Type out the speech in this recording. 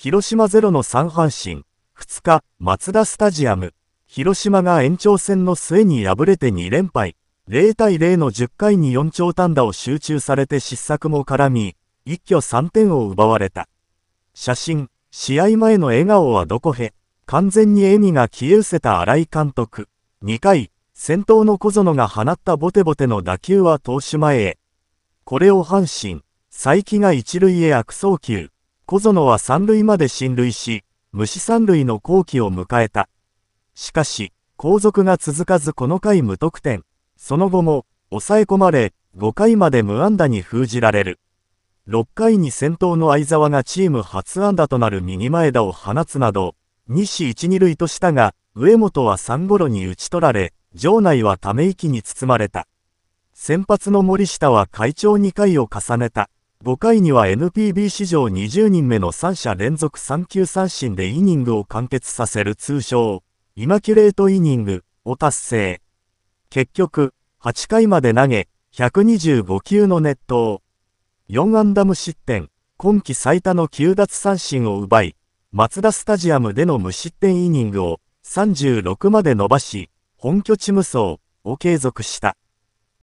広島ゼロの3阪神、2日、マツダスタジアム。広島が延長戦の末に敗れて2連敗。0対0の10回に4長単打を集中されて失策も絡み、一挙3点を奪われた。写真、試合前の笑顔はどこへ完全に笑みが消え失せた新井監督。2回、先頭の小園が放ったボテボテの打球は投手前へ。これを阪神、佐伯が一塁へ悪送球。小園は三塁まで進塁し、無視三塁の後期を迎えた。しかし、後続が続かずこの回無得点。その後も、抑え込まれ、5回まで無安打に封じられる。6回に先頭の相沢がチーム初安打となる右前田を放つなど、西一二塁としたが、上本は3郎に打ち取られ、場内はため息に包まれた。先発の森下は会長2回を重ねた。5回には NPB 史上20人目の3者連続3球三振でイニングを完結させる通称、イマキュレートイニングを達成。結局、8回まで投げ、125球の熱投。4安打無失点、今季最多の9奪三振を奪い、松田スタジアムでの無失点イニングを36まで伸ばし、本拠地無双を継続した。